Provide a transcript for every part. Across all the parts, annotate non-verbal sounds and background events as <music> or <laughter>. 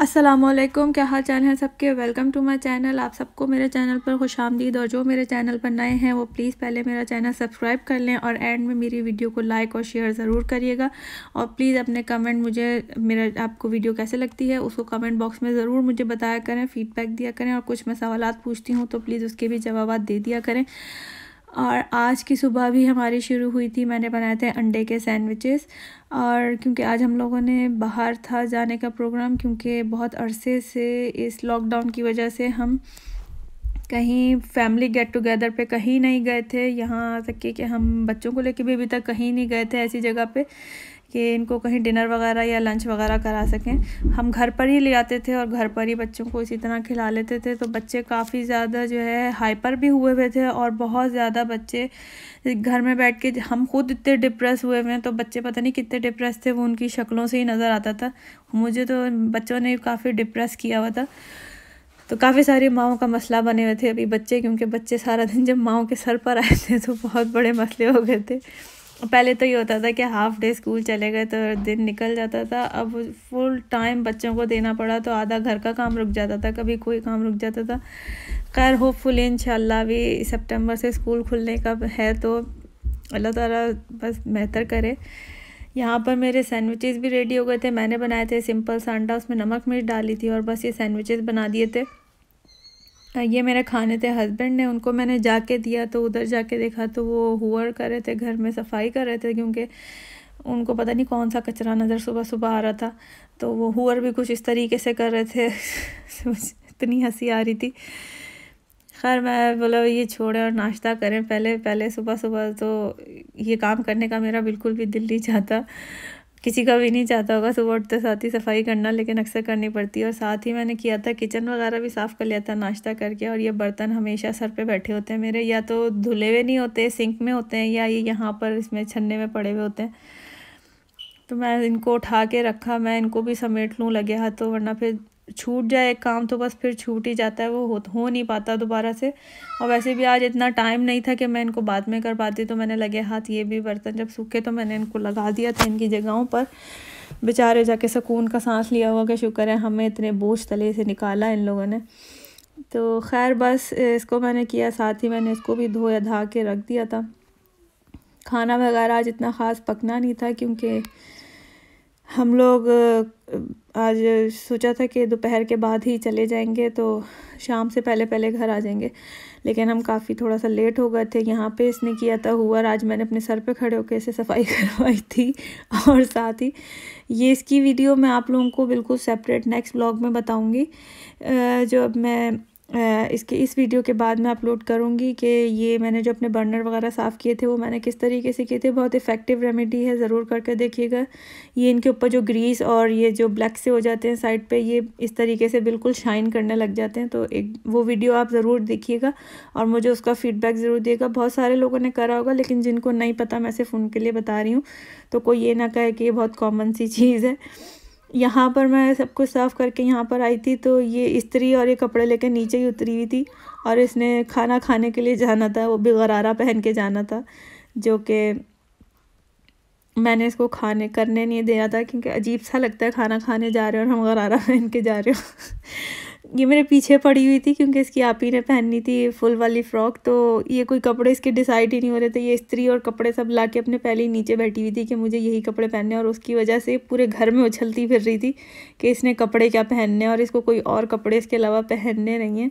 असलम क्या हाल चाल है सबके वेलकम टू माय चैनल आप सबको मेरे चैनल पर खुश आमदीद और जो मेरे चैनल पर नए हैं वो प्लीज़ पहले मेरा चैनल सब्सक्राइब कर लें और एंड में मेरी वीडियो को लाइक और शेयर ज़रूर करिएगा और प्लीज़ अपने कमेंट मुझे मेरा आपको वीडियो कैसे लगती है उसको कमेंट बॉक्स में ज़रूर मुझे बताया करें फीडबैक दिया करें और कुछ मैं सवाल पूछती हूँ तो प्लीज़ उसके भी जवाब दे दिया करें और आज की सुबह भी हमारी शुरू हुई थी मैंने बनाए थे अंडे के सैंडविचेस और क्योंकि आज हम लोगों ने बाहर था जाने का प्रोग्राम क्योंकि बहुत अरसे से इस लॉकडाउन की वजह से हम कहीं फैमिली गेट टुगेदर पे कहीं नहीं गए थे यहाँ तक कि हम बच्चों को लेके भी अभी तक कहीं नहीं गए थे ऐसी जगह पे कि इनको कहीं डिनर वगैरह या लंच वगैरह करा सकें हम घर पर ही ले आते थे और घर पर ही बच्चों को इसी तरह खिला लेते थे तो बच्चे काफ़ी ज़्यादा जो है हाइपर भी हुए हुए थे और बहुत ज़्यादा बच्चे घर में बैठ के हम खुद इतने डिप्रेस हुए हुए हैं तो बच्चे पता नहीं कितने डिप्रेस थे वो उनकी शक्लों से ही नज़र आता था मुझे तो बच्चों ने काफ़ी डिप्रेस किया हुआ था तो काफ़ी सारी माओ का मसला बने हुए थे अभी बच्चे क्योंकि बच्चे सारा दिन जब माओ के सर पर आए थे तो बहुत बड़े मसले हो गए थे पहले तो ये होता था कि हाफ़ डे स्कूल चले गए तो दिन निकल जाता था अब फुल टाइम बच्चों को देना पड़ा तो आधा घर का काम रुक जाता था कभी कोई काम रुक जाता था खैर फुल इन भी सितंबर से स्कूल खुलने का है तो अल्लाह ताला बस बेहतर करे यहाँ पर मेरे सैंडविचेस भी रेडी हो गए थे मैंने बनाए थे सिंपल अंडा उसमें नमक मिर्च डाली थी और बस ये सैंडविचेज़ बना दिए थे ये मेरे खाने थे हस्बैंड ने उनको मैंने जाके दिया तो उधर जाके देखा तो वो हुआ कर रहे थे घर में सफाई कर रहे थे क्योंकि उनको पता नहीं कौन सा कचरा नज़र सुबह सुबह आ रहा था तो वो हुआ भी कुछ इस तरीके से कर रहे थे <laughs> इतनी हंसी आ रही थी खैर मैं बोला ये छोड़ें और नाश्ता करें पहले पहले सुबह सुबह तो ये काम करने का मेरा बिल्कुल भी दिल नहीं चाहता किसी का भी नहीं चाहता होगा सुबह उठते साथ ही सफाई करना लेकिन अक्सर करनी पड़ती है और साथ ही मैंने किया था किचन वगैरह भी साफ़ कर लिया था नाश्ता करके और ये बर्तन हमेशा सर पे बैठे होते हैं मेरे या तो धुले हुए नहीं होते सिंक में होते हैं या ये यहाँ पर इसमें छन्ने में पड़े हुए होते हैं तो मैं इनको उठा के रखा मैं इनको भी समेट लूँ लगे हाथों वरना फिर छूट जाए काम तो बस फिर छूट ही जाता है वो हो, हो नहीं पाता दोबारा से और वैसे भी आज इतना टाइम नहीं था कि मैं इनको बाद में कर पाती तो मैंने लगे हाथ ये भी बर्तन जब सूखे तो मैंने इनको लगा दिया था इनकी जगहों पर बेचारे जाके सुकून का सांस लिया हुआ कि शुक्र है हमें इतने बोझ तले से निकाला इन लोगों ने तो खैर बस इसको मैंने किया साथ ही मैंने इसको भी धोया धा के रख दिया था खाना वगैरह आज इतना ख़ास पकना नहीं था क्योंकि हम लोग आज सोचा था कि दोपहर के बाद ही चले जाएंगे तो शाम से पहले पहले घर आ जाएंगे लेकिन हम काफ़ी थोड़ा सा लेट हो गए थे यहाँ पे इसने किया था हुआ आज मैंने अपने सर पे खड़े होकर इसे सफाई <laughs> करवाई थी और साथ ही ये इसकी वीडियो मैं आप लोगों को बिल्कुल सेपरेट नेक्स्ट ब्लॉग में बताऊँगी जो अब मैं इसके इस वीडियो के बाद मैं अपलोड करूँगी कि ये मैंने जो अपने बर्नर वगैरह साफ़ किए थे वो मैंने किस तरीके से किए थे बहुत इफ़ेक्टिव रेमेडी है ज़रूर करके देखिएगा ये इनके ऊपर जो ग्रीस और ये जो ब्लैक से हो जाते हैं साइड पे ये इस तरीके से बिल्कुल शाइन करने लग जाते हैं तो एक वो वीडियो आप ज़रूर देखिएगा और मुझे उसका फ़ीडबैक ज़रूर दिएगा बहुत सारे लोगों ने करा होगा लेकिन जिनको नहीं पता मैं सिर्फ उनके लिए बता रही हूँ तो कोई ये ना कहे कि ये बहुत कॉमन सी चीज़ है यहाँ पर मैं सब कुछ साफ़ करके यहाँ पर आई थी तो ये इस्त्री और ये कपड़े लेके नीचे ही उतरी हुई थी और इसने खाना खाने के लिए जाना था वो भी गरारा पहन के जाना था जो कि मैंने इसको खाने करने नहीं दिया था क्योंकि अजीब सा लगता है खाना खाने जा रहे हो और हम गरारा पहन के जा रहे हो ये मेरे पीछे पड़ी हुई थी क्योंकि इसकी आप ही ने पहननी थी फुल वाली फ़्रॉक तो ये कोई कपड़े इसके डिसाइड ही नहीं हो रहे थे ये स्त्री और कपड़े सब ला के अपने पहले ही नीचे बैठी हुई थी कि मुझे यही कपड़े पहनने और उसकी वजह से पूरे घर में उछलती फिर रही थी कि इसने कपड़े क्या पहनने और इसको कोई और कपड़े इसके अलावा पहनने नहीं हैं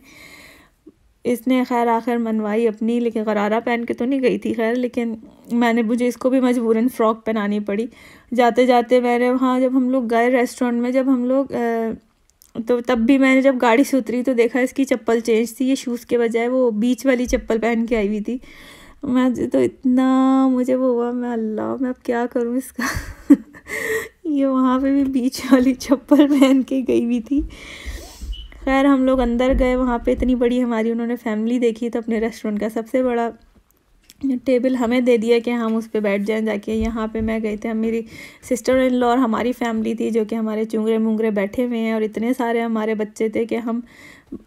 इसने खैर आखिर मनवाई अपनी लेकिन गरारा पहन के तो नहीं गई थी खैर लेकिन मैंने मुझे इसको भी मजबूरन फ़्रॉक पहनानी पड़ी जाते जाते मैंने वहाँ जब हम लोग गए रेस्टोरेंट में जब हम लोग तो तब भी मैंने जब गाड़ी से उतरी तो देखा इसकी चप्पल चेंज थी ये शूज़ के बजाय वो बीच वाली चप्पल पहन के आई हुई थी मैं तो इतना मुझे वो हुआ मैं अल्लाह मैं अब क्या करूँ इसका <laughs> ये वहाँ पे भी बीच वाली चप्पल पहन के गई हुई थी खैर हम लोग अंदर गए वहाँ पे इतनी बड़ी हमारी उन्होंने फैमिली देखी तो अपने रेस्टोरेंट का सबसे बड़ा टेबल हमें दे दिया कि हम उस पर बैठ जाएं जाके यहाँ पे मैं गई थी हम मेरी सिस्टर इन लॉ और हमारी फैमिली थी जो कि हमारे चुंगरे मुंगरे बैठे हुए हैं और इतने सारे हमारे बच्चे थे कि हम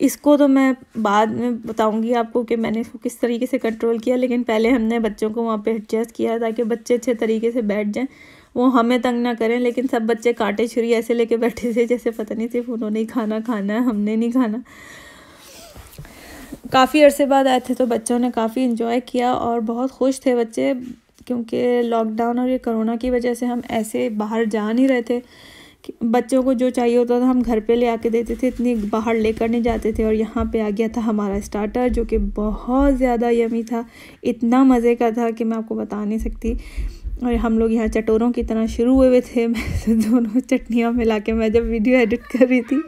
इसको तो मैं बाद में बताऊंगी आपको कि मैंने इसको किस तरीके से कंट्रोल किया लेकिन पहले हमने बच्चों को वहाँ पर एडजस्ट किया ताकि बच्चे अच्छे तरीके से बैठ जाएँ वो हमें तंग ना करें लेकिन सब बच्चे कांटे छुरी ऐसे लेके बैठे थे जैसे पता नहीं सिर्फ उन्होंने खाना खाना है हमने नहीं खाना काफ़ी अरसे बाद आए थे तो बच्चों ने काफ़ी इन्जॉय किया और बहुत खुश थे बच्चे क्योंकि लॉकडाउन और ये कोरोना की वजह से हम ऐसे बाहर जा नहीं रहे थे बच्चों को जो चाहिए होता था हम घर पे ले आके देते थे इतनी बाहर लेकर नहीं जाते थे और यहाँ पे आ गया था हमारा स्टार्टर जो कि बहुत ज़्यादा यमी था इतना मज़े का था कि मैं आपको बता नहीं सकती और हम लोग यहाँ चटोरों की तरह शुरू हुए थे <laughs> मैं तो दोनों चटनियाँ मिला के मैं जब वीडियो एडिट कर रही थी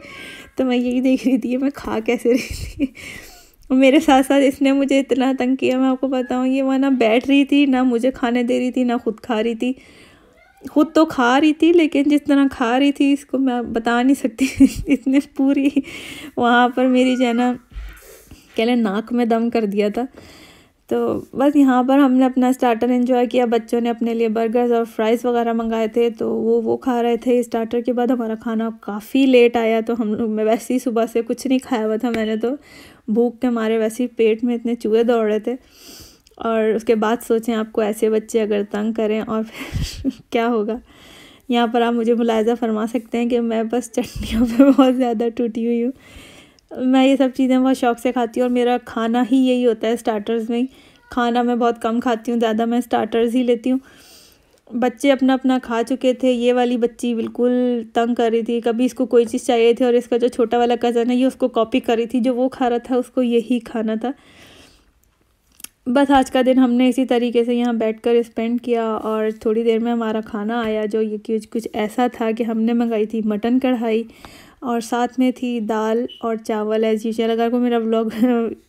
तो मैं यही देख रही थी मैं खा कैसे रही थी मेरे साथ साथ इसने मुझे इतना तंग किया मैं आपको बताऊँ ये वह ना बैठ रही थी ना मुझे खाने दे रही थी ना खुद खा रही थी खुद तो खा रही थी लेकिन जिस तरह खा रही थी इसको मैं बता नहीं सकती <laughs> इसने पूरी वहाँ पर मेरी जो है ना कह नाक में दम कर दिया था तो बस यहाँ पर हमने अपना स्टार्टर इन्जॉय किया बच्चों ने अपने लिए बर्गर्स और फ्राइज़ वगैरह मंगाए थे तो वो वो खा रहे थे स्टार्टर के बाद हमारा खाना काफ़ी लेट आया तो हम लोग मैं वैसे ही सुबह से कुछ नहीं खाया हुआ था मैंने तो भूख के मारे वैसे ही पेट में इतने चूहे दौड़ रहे थे और उसके बाद सोचें आपको ऐसे बच्चे अगर तंग करें और फिर <laughs> क्या होगा यहाँ पर आप मुझे मुलायजा फरमा सकते हैं कि मैं बस चटनियों पर <laughs> बहुत ज़्यादा टूटी हुई हूँ मैं ये सब चीज़ें बहुत शौक से खाती हूँ और मेरा खाना ही यही होता है स्टार्टर्स में खाना मैं बहुत कम खाती हूँ ज़्यादा मैं स्टार्टर्स ही लेती हूँ बच्चे अपना अपना खा चुके थे ये वाली बच्ची बिल्कुल तंग कर रही थी कभी इसको कोई चीज़ चाहिए थी और इसका जो छोटा वाला कज़न है ये उसको कॉपी कर रही थी जो वो खा रहा था उसको यही खाना था बस आज का दिन हमने इसी तरीके से यहाँ बैठ कर स्पेंड किया और थोड़ी देर में हमारा खाना आया जो ये कुछ कुछ ऐसा था कि हमने मंगाई थी मटन कढ़ाई और साथ में थी दाल और चावल एज़ यूजल अगर कोई मेरा ब्लॉग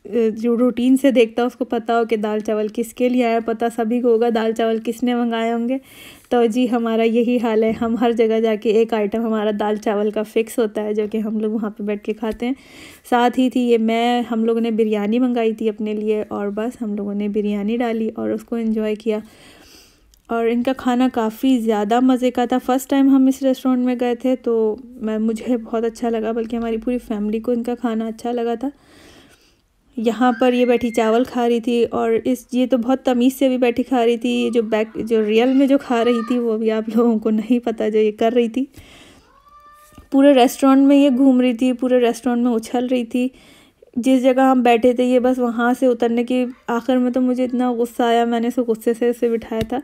<laughs> जो रूटीन से देखता है उसको पता हो कि दाल चावल किसके लिए आया पता सभी को होगा दाल चावल किसने मंगाए होंगे तो जी हमारा यही हाल है हम हर जगह जाके एक आइटम हमारा दाल चावल का फ़िक्स होता है जो कि हम लोग वहाँ पे बैठ के खाते हैं साथ ही थी ये मैं हम लोगों ने बिरयानी मंगाई थी अपने लिए और बस हम लोगों ने बिरयानी डाली और उसको इन्जॉय किया और इनका खाना काफ़ी ज़्यादा मज़े का था फ़र्स्ट टाइम हम इस रेस्टोरेंट में गए थे तो मैं मुझे बहुत अच्छा लगा बल्कि हमारी पूरी फैमिली को इनका खाना अच्छा लगा था यहाँ पर ये बैठी चावल खा रही थी और इस ये तो बहुत तमीज़ से भी बैठी खा रही थी जो बैक जो रियल में जो खा रही थी वो भी आप लोगों को नहीं पता जो ये कर रही थी पूरे रेस्टोरेंट में ये घूम रही थी पूरे रेस्टोरेंट में उछल रही थी जिस जगह हम बैठे थे ये बस वहाँ से उतरने की आखिर में तो मुझे इतना गुस्सा आया मैंने उसे गुस्से से उसे बिठाया था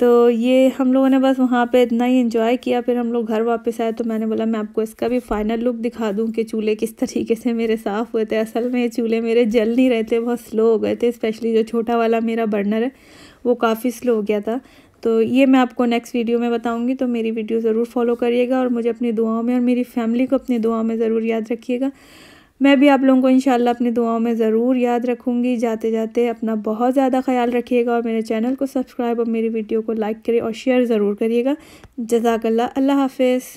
तो ये हम लोगों ने बस वहाँ पे इतना ही इन्जॉय किया फिर हम लोग घर वापस आए तो मैंने बोला मैं आपको इसका भी फाइनल लुक दिखा दूँ कि चूल्हे किस तरीके से मेरे साफ़ हुए थे असल में ये चूल्हे मेरे जल नहीं रहे थे बहुत स्लो हो गए थे स्पेशली जो छोटा वाला मेरा बर्नर है वो काफ़ी स्लो हो गया था तो ये मैं आपको नेक्स्ट वीडियो में बताऊंगी तो मेरी वीडियो ज़रूर फॉलो करिएगा और मुझे अपनी दुआओं में और मेरी फैमिली को अपनी दुआओं में ज़रूर याद रखिएगा मैं भी आप लोगों को इन अपनी दुआओं में ज़रूर याद रखूँगी जाते जाते अपना बहुत ज़्यादा ख्याल रखिएगा और मेरे चैनल को सब्सक्राइब और मेरी वीडियो को लाइक करें और शेयर ज़रूर करिएगा जजाकल्ला अल्लाह हाफिज़